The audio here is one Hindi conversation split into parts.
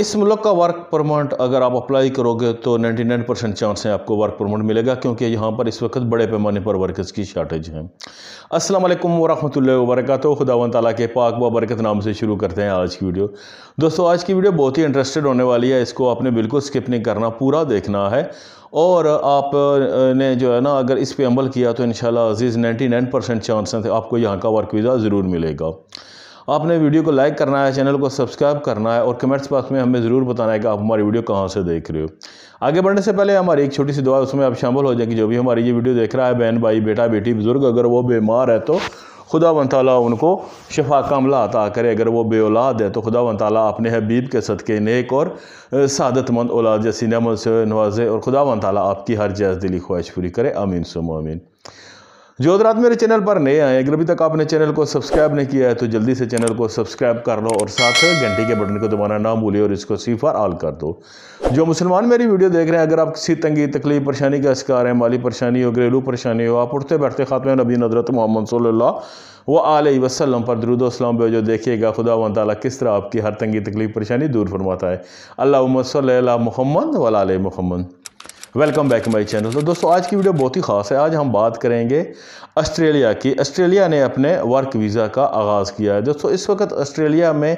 इस मुल्क का वर्क परमिट अगर आप अप्लाई करोगे तो 99 परसेंट चांस है आपको वर्क परमिट मिलेगा क्योंकि यहाँ पर इस वक्त बड़े पैमाने पर वर्कर्स की शार्टेज है अस्सलाम वालेकुम वरहमतुल्लाहि वबरकत खुदावन ताला के पाक व बरकत नाम से शुरू करते हैं आज की वीडियो दोस्तों आज की वीडियो बहुत ही इंटरेस्टेड होने वाली है इसको आपने बिल्कुल स्किप नहीं करना पूरा देखना है और आपने जो है ना अगर इस पर अमल किया तो इन अजीज़ नाइन्टी नाइन परसेंट चांस हैं आपको यहाँ का वर्क वीज़ा ज़रूर मिलेगा आपने वीडियो को लाइक करना है चैनल को सब्सक्राइब करना है और कमेंट्स बॉक्स में हमें ज़रूर बताना है कि आप हमारी वीडियो कहाँ से देख रहे हो आगे बढ़ने से पहले हमारी एक छोटी सी दुआ उसमें आप शामिल हो जाए कि जो भी हमारी ये वीडियो देख रहा है बहन भाई बेटा बेटी बुज़ुर्ग अगर वो बीमार है तो खुदा वन तला उनको शफा कामला अता करे अगर वो बेऔलाद है तो खुदा वन ताली अपने हबीब के सदक़े नेक और सदतमंद औलाद जैसी नमल से नवाजे और खुदा वन ताली आपकी हर जैज़ दिली ख्वाहिश पूरी करे अमीन सुम अमीन जो रात मेरे चैनल पर नए आए अगर अभी तक आपने चैनल को सब्सक्राइब नहीं किया है तो जल्दी से चैनल को सब्सक्राइब कर लो और साथ घंटे के बटन को दबाना ना भूलिए और इसको सी आल ऑल कर दो जो मुसलमान मेरी वीडियो देख रहे हैं अगर आप किसी तंगी तकलीफ परेशानी का शिकार है माली परेशानी हो घरेलू परेशानी हो आप उठते बैठते खात्मे नबी नजरत मोहम्मद सल्ला व आल वसलम पर पर जो देखिएगा खुदा वन तला किस तरह आपकी हर तंगी तकलीफ परेशानी दूर फरमाता है अल्लाह मसल मोहम्मद वाल मोहम्मद वेलकम बैक माई चैनल तो दोस्तों आज की वीडियो बहुत ही खास है आज हम बात करेंगे ऑस्ट्रेलिया की ऑस्ट्रेलिया ने अपने वर्क वीज़ा का आगाज़ किया है दोस्तों इस वक्त ऑस्ट्रेलिया में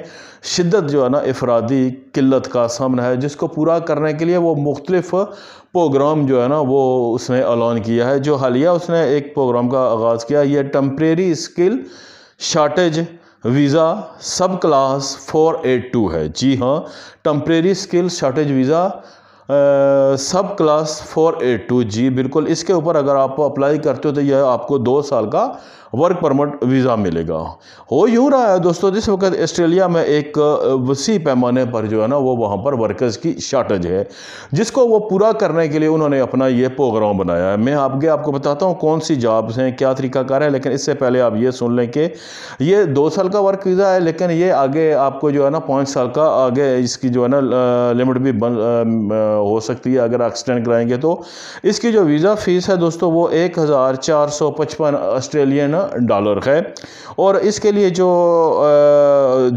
शिद्दत जो है ना अफरादी किल्लत का सामना है जिसको पूरा करने के लिए वो मुख्तलिफ़ प्रोग्राम जो है ना वो उसने अलॉन किया है जो हालिया उसने एक प्रोग्राम का आगाज़ किया यह temporary skill shortage visa subclass four eight two है जी हाँ temporary skill shortage visa subclass four A two जी बिल्कुल इसके ऊपर अगर आप अप्लाई करते हो तो यह आपको दो साल का वर्क परमिट वीज़ा मिलेगा हो यूँ रहा है दोस्तों जिस वक्त ऑस्ट्रेलिया में एक वसी पैमाने पर जो है ना वो वहाँ पर वर्कर्स की शार्टेज है जिसको वो पूरा करने के लिए उन्होंने अपना ये प्रोग्राम बनाया है मैं आपके आपको बताता हूँ कौन सी जॉब्स हैं क्या तरीकाकार है लेकिन इससे पहले आप ये सुन लें कि ये दो साल का वर्क वीज़ा है लेकिन ये आगे आपको जो है ना पाँच साल का आगे इसकी जो है ना लिमिट भी बन हो सकती है अगर एक्सटेंड कराएंगे तो इसकी जो वीज़ा फ़ीस है दोस्तों वो एक हज़ार चार सौ पचपन ऑस्ट्रेलियन डॉलर है और इसके लिए जो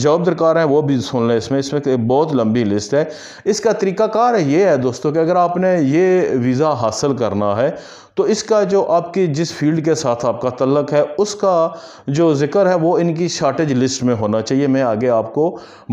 जॉब दरकार है वो भी सुन लें इसमें इसमें बहुत लंबी लिस्ट है इसका तरीकाकार ये है दोस्तों कि अगर आपने ये वीज़ा हासिल करना है तो इसका जो आपकी जिस फील्ड के साथ आपका तल्लक है उसका जो ज़िक्र है वो इनकी शार्टेज लिस्ट में होना चाहिए मैं आगे आपको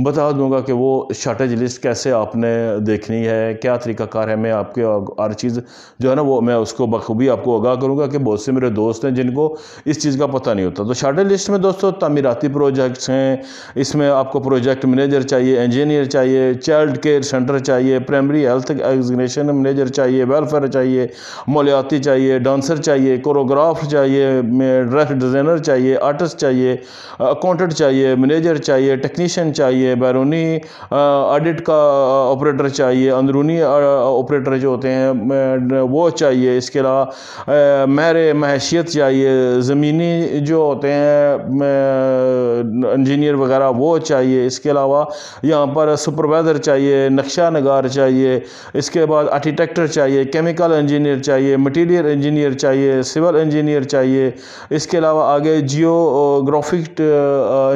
बता दूंगा कि वो शार्टेज लिस्ट कैसे आपने देखनी है क्या तरीकाकार है मैं आपके हर चीज़ जो है ना वो मैं उसको बखूबी आपको आगाह करूँगा कि बहुत से मेरे दोस्त हैं जिनको इस चीज़ का पता नहीं होता तो शार्टेज लिस्ट में दोस्तों तमीराती प्रोजेक्ट्स हैं इसमें आपको प्रोजेक्ट मैनेजर चाहिए इंजीनियर चाहिए चाइल्ड केयर सेंटर चाहिए प्राइमरी हेल्थ एग्जीनेशन मैनेजर चाहिए वेलफेयर चाहिए मौलियाती चाहिए चाहिए डांसर चाहिए कोरियोग्राफर चाहिए ड्रेस डिज़ाइनर चाहिए आर्टिस्ट चाहिए अकाउंटेंट चाहिए मैनेजर चाहिए टेक्नीशियन चाहिए बैरूनी ऑडिट का ऑपरेटर चाहिए अंदरूनी ऑपरेटर जो होते हैं वो चाहिए इसके अलावा महर महशियत चाहिए ज़मीनी जो होते हैं इंजीनियर वगैरह वो चाहिए इसके अलावा यहाँ पर सुपरवाइज़र चाहिए नक्शा नगार चाहिए इसके बाद आर्किटेक्टर चाहिए केमिकल इंजीनियर चाहिए मटीरियल सीनियर इंजीनियर चाहिए सिविल इंजीनियर चाहिए इसके अलावा आगे जियोग्राफिक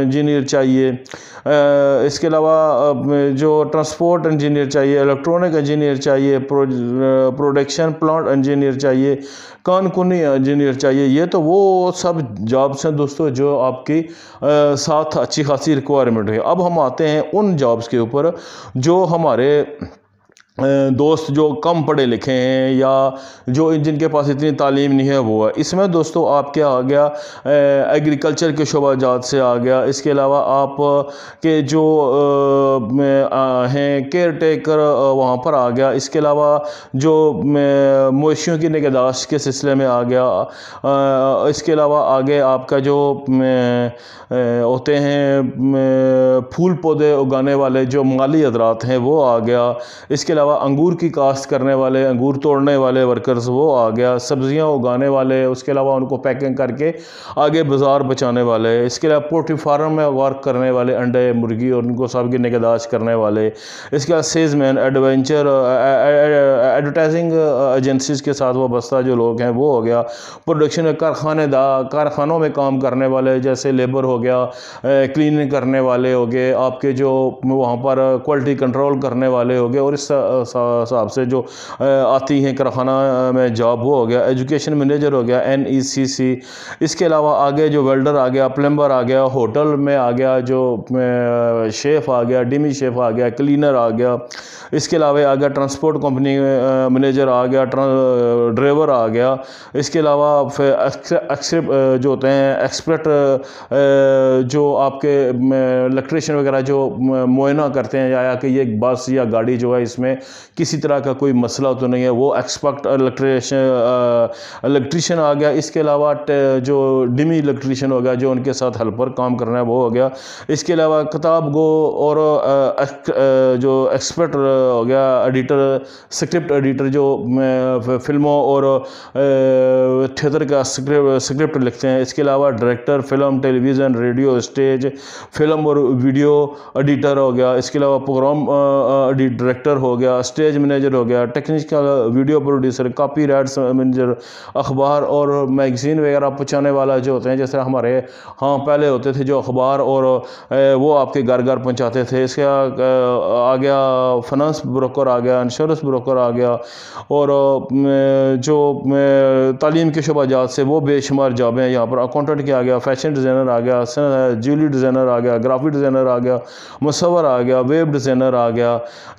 इंजीनियर uh, uh, चाहिए uh, इसके अलावा जो ट्रांसपोर्ट इंजीनियर चाहिए इलेक्ट्रॉनिक इंजीनियर चाहिए प्रोडक्शन प्लांट इंजीनियर चाहिए कुनी इंजीनियर चाहिए ये तो वो सब जॉब्स हैं दोस्तों जो आपकी साथ अच्छी खासी रिक्वायरमेंट है अब हम आते हैं उन जॉब्स के ऊपर जो हमारे दोस्त जो कम पढ़े लिखे हैं या जो जिनके पास इतनी तालीम नहीं है वो है इसमें दोस्तों आप क्या आ गया एग्रीकल्चर के जात से आ गया इसके अलावा आप के जो हैं केयर टेकर वहाँ पर आ गया इसके अलावा जो मवेशियों की निगहदाश के सिलसिले में आ गया इसके अलावा आगे आपका जो होते हैं फूल पौधे उगाने वाले जो माली हजरात हैं वो आ गया इसके अलावा अलावा अंगूर की काश्त करने वाले अंगूर तोड़ने वाले वर्कर्स वो आ गया सब्ज़ियाँ उगाने वाले उसके अलावा उनको पैकिंग करके आगे बाज़ार बचाने वाले इसके अलावा पोल्ट्री फार्म में वर्क करने वाले अंडे मुर्गी और उनको सब की करने वाले इसके अलावा सेल्समैन एडवेंचर एडवर्टाइजिंग एजेंसीज के साथ वाबस्ता जो लोग हैं वो हो गया प्रोडक्शन कारखाने कारखानों में काम करने वाले जैसे लेबर हो गया क्लिन करने वाले हो गए आपके जो वहाँ पर क्वालिटी कंट्रोल करने वाले हो गए और इस साहब से जो आती हैं कारखाना में जॉब वो हो गया एजुकेशन मैनेजर हो गया एन ई सी सी इसके अलावा आगे जो वेल्डर आ गया प्लम्बर आ गया होटल में आ गया जो शेफ़ आ गया डिमी शेफ़ आ गया क्लीनर आ गया इसके अलावा आ गया ट्रांसपोर्ट कंपनी मैनेजर आ गया ड्राइवर आ गया इसके अलावा जो होते हैं एक्सपर्ट जो आपके इलेक्ट्रिशियन वगैरह जो मुआयना करते हैं या कि ये बस या गाड़ी जो है इसमें किसी तरह का कोई मसला तो नहीं है वो एक्सपर्ट इलेक्ट्रीशन इलेक्ट्रीशियन आ गया इसके अलावा जो डिमी इलेक्ट्रीशियन हो गया जो उनके साथ हेल्पर काम करना है वो हो गया इसके अलावा किताब गो और जो एक्सपर्ट हो गया एडिटर स्क्रिप्ट एडिटर जो फिल्मों और थिएटर का स्क्रिप्ट स्क्रिप्ट लिखते हैं इसके अलावा director film television radio stage film और वीडियो एडिटर हो गया इसके अलावा प्रोग्राम डायरेक्टर हो गया गया स्टेज मैनेजर हो गया technical video producer copyrights manager अखबार और मैगज़ीन वगैरह पहुँचाने वाला जो होते हैं जैसे हमारे हाँ पहले होते थे जो अखबार और वो आपके घर घर पहुँचाते थे इसके आ गया फाइनेंस ब्रोकर आ गया इंश्योरेंस ब्रोकर आ गया और जो तालीम के जात से वो बेशुमार जॉब हैं यहाँ पर अकाउंटेंट के आ गया फैशन डिज़ाइनर आ गया ज्वेलरी डिज़ाइनर आ गया ग्राफिक डिज़ाइनर आ गया मसवर आ गया वेब डिज़ाइनर आ गया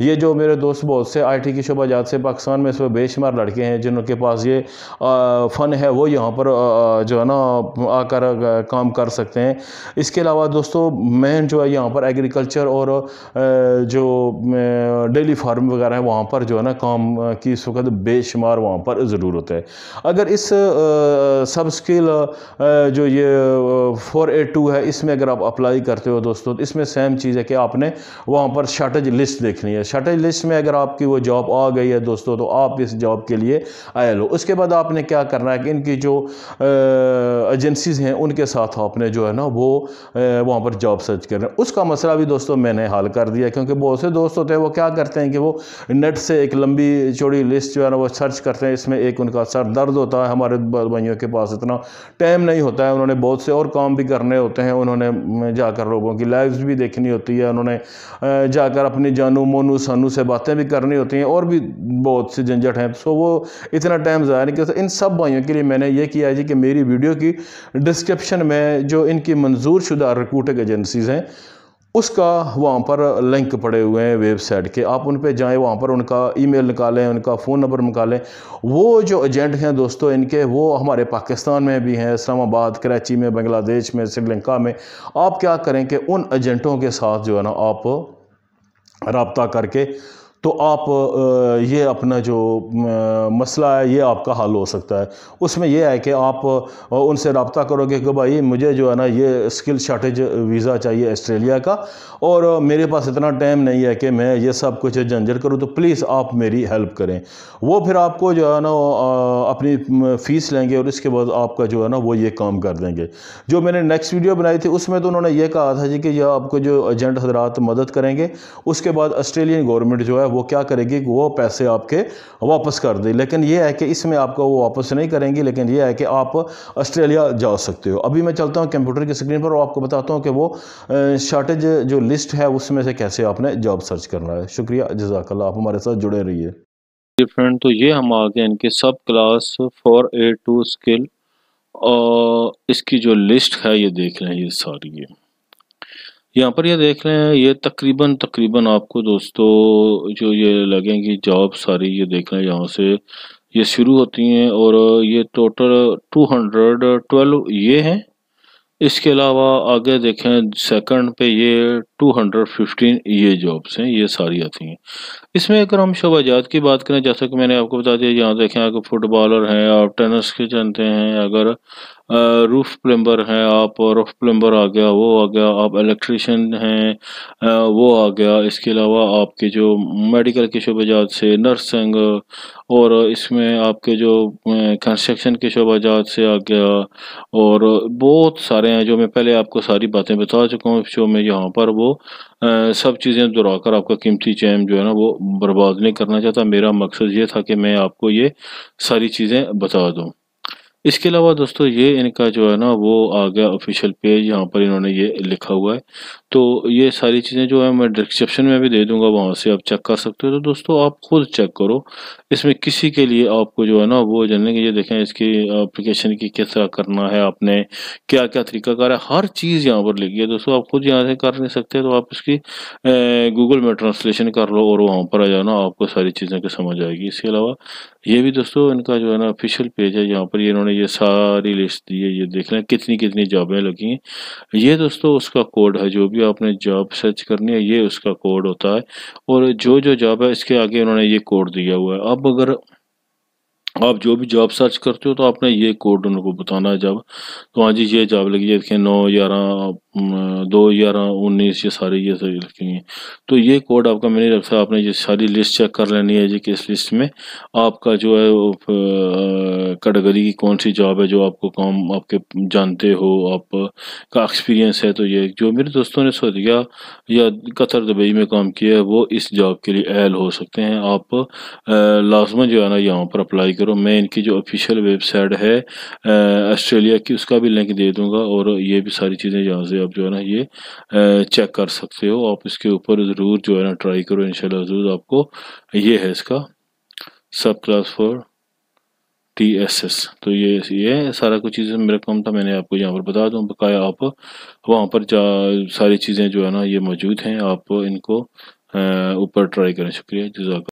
ये जो मेरे दोस्त उस बहुत से आई टी की जात से पाकिस्तान में इस पर बेशुमार लड़के हैं जिनके पास ये फ़न है वो यहाँ पर जो है ना आकर काम कर सकते हैं इसके अलावा दोस्तों मेन जो है यहाँ पर एग्रीकल्चर और जो डेली फार्म वगैरह है वहाँ पर जो है ना काम की इस वक्त बेशुमार वहाँ पर ज़रूरत है अगर इस सब स्किल जो ये फोर ए टू है इसमें अगर आप अप्लाई करते हो दोस्तों तो इसमें सेम चीज़ है कि आपने वहाँ पर शार्टेज लिस्ट देखनी है शार्टेज लिस्ट में अगर अगर आपकी वो जॉब आ गई है दोस्तों तो आप इस जॉब के लिए आए लो उसके बाद आपने क्या करना है कि इनकी जो एजेंसीज़ हैं उनके साथ आपने जो है ना वो वहाँ पर जॉब सर्च रहे हैं उसका मसला भी दोस्तों मैंने हल कर दिया क्योंकि बहुत से दोस्त होते हैं वो क्या करते हैं कि वो नेट से एक लंबी चौड़ी लिस्ट जो है ना वो सर्च करते हैं इसमें एक उनका सर दर्द होता है हमारे भाइयों के पास इतना टाइम नहीं होता है उन्होंने बहुत से और काम भी करने होते हैं उन्होंने जाकर लोगों की लाइफ भी देखनी होती है उन्होंने जाकर अपनी जानू मोनू सानू से बातें चीज़ें भी करनी होती हैं और भी बहुत से झंझट हैं सो वो इतना टाइम ज़्यादा नहीं करता इन सब भाइयों के लिए मैंने ये किया है जी कि मेरी वीडियो की डिस्क्रिप्शन में जो इनकी मंजूर शुदा रिक्रूटिंग एजेंसीज़ हैं उसका वहाँ पर लिंक पड़े हुए हैं वेबसाइट के आप उन पर जाएँ वहाँ पर उनका ईमेल निकालें उनका फ़ोन नंबर निकालें वो जो एजेंट हैं दोस्तों इनके वो हमारे पाकिस्तान में भी हैं इस्लामाबाद कराची में बांग्लादेश में श्रीलंका में आप क्या करें कि उन एजेंटों के साथ जो है ना आप रबता करके तो आप ये अपना जो मसला है ये आपका हल हो सकता है उसमें यह है कि आप उनसे रबता करोगे कि भाई मुझे जो है ना ये स्किल शार्टेज वीज़ा चाहिए ऑस्ट्रेलिया का और मेरे पास इतना टाइम नहीं है कि मैं ये सब कुछ झंझट करूँ तो प्लीज़ आप मेरी हेल्प करें वो फिर आपको जो है ना अपनी फ़ीस लेंगे और इसके बाद आपका जो है ना वो ये काम कर देंगे जो मैंने नेक्स्ट वीडियो बनाई थी उसमें तो उन्होंने ये कहा था जी कि यह आपको जो एजेंट हजरात मदद करेंगे उसके बाद ऑस्ट्रेलियन गवर्नमेंट जो है वो वो क्या करेगी वो पैसे आपके वापस कर दे लेकिन ये है कि इसमें आपको वो वापस नहीं करेंगी लेकिन ये है कि आप ऑस्ट्रेलिया जा सकते हो अभी मैं चलता हूँ कंप्यूटर की स्क्रीन पर और आपको बताता हूँ कि वो शार्टेज जो लिस्ट है उसमें से कैसे आपने जॉब सर्च करना है शुक्रिया जजाकल्ला आप हमारे साथ जुड़े रहिए डिफरेंट तो ये हम आगे इनके subclass four A two skill और इसकी जो लिस्ट है ये देख रहे हैं ये सारी है यहाँ पर ये देख रहे हैं ये तकरीबन तकरीबन आपको दोस्तों जो ये लगेंगी जॉब सारी ये देख रहे हैं यहाँ से ये शुरू होती हैं और ये टोटल टू हंड्रेड ट्वेल्व ये हैं इसके अलावा आगे देखें सेकंड पे ये टू हंड्रेड फिफ्टीन ये जॉब्स हैं ये सारी आती हैं इसमें अगर हम शवाजात की बात करें जैसा कि मैंने आपको बता दिया यहाँ देखें आप फुटबॉलर हैं आप टेनिस के जानते हैं अगर रूफ प्लम्बर हैं आप रूफ प्लम्बर आ गया वो आ गया आप इलेक्ट्रिशियन हैं वो आ गया इसके अलावा आपके जो मेडिकल के शोबाजात से नर्सिंग और इसमें आपके जो कंस्ट्रक्शन के शोबाजात से आ गया और बहुत सारे हैं जो मैं पहले आपको सारी बातें बता चुका हूँ शो में यहाँ पर वो आ, सब चीज़ें दोहराकर आपका कीमती चैम जो है ना वो बर्बाद नहीं करना चाहता मेरा मकसद ये था कि मैं आपको ये सारी चीज़ें बता दूँ इसके अलावा दोस्तों ये इनका जो है ना वो आ गया ऑफिशियल पेज यहाँ पर इन्होंने ये लिखा हुआ है तो ये सारी चीज़ें जो है मैं डिस्क्रिप्शन में भी दे दूंगा वहाँ से आप चेक कर सकते हो तो दोस्तों आप खुद चेक करो इसमें किसी के लिए आपको जो है ना वो जानने के ये देखें इसकी एप्लीकेशन की किस तरह करना है आपने क्या क्या तरीका कर है हर चीज़ यहाँ पर लिखी है दोस्तों आप खुद यहाँ से कर नहीं सकते तो आप इसकी गूगल में ट्रांसलेशन कर लो और वहाँ पर आ जाना ना आपको सारी चीज़ें की समझ आएगी इसके अलावा ये भी दोस्तों इनका जो है ना ऑफिशियल पेज है यहाँ पर इन्होंने ये सारी लिस्ट दी है ये देख लें कितनी कितनी जॉबें लगी हैं ये दोस्तों उसका कोड है जो भी भी आपने जॉब सर्च करनी है ये उसका कोड होता है और जो जो जॉब है इसके आगे उन्होंने ये कोड दिया हुआ है अब अगर आप जो भी जॉब सर्च करते हो तो आपने ये कोड उनको बताना है जब तो हाँ जी ये जॉब लगी है देखें नौ ग्यारह दो ग्यारह उन्नीस ये सारी ये सारी हैं तो ये कोड आपका मैंने रखा आपने ये सारी लिस्ट चेक कर लेनी है जी कि इस लिस्ट में आपका जो है कैटेगरी की कौन सी जॉब है जो आपको काम आपके जानते हो आप का एक्सपीरियंस है तो ये जो मेरे दोस्तों ने सोदिया या कतर दुबई में काम किया है वो इस जॉब के लिए एल हो सकते हैं आप लाजमन जो है ना यहाँ पर अप्लाई करो मैं इनकी जो ऑफिशियल वेबसाइट है ऑस्ट्रेलिया की उसका भी लिंक दे दूंगा और ये भी सारी चीज़ें यहाँ से आप जो है ना ये चेक कर सकते हो आप इसके ऊपर ज़रूर जो है ना ट्राई करो इन ज़रूर आपको ये है इसका subclass for T S S तो ये ये सारा कुछ चीज़ें मेरा काम था तो मैंने आपको यहाँ पर बता दूँ बकाया आप वहाँ पर जा सारी चीज़ें जो है ना ये मौजूद हैं आप इनको ऊपर ट्राई करें शुक्रिया जजाक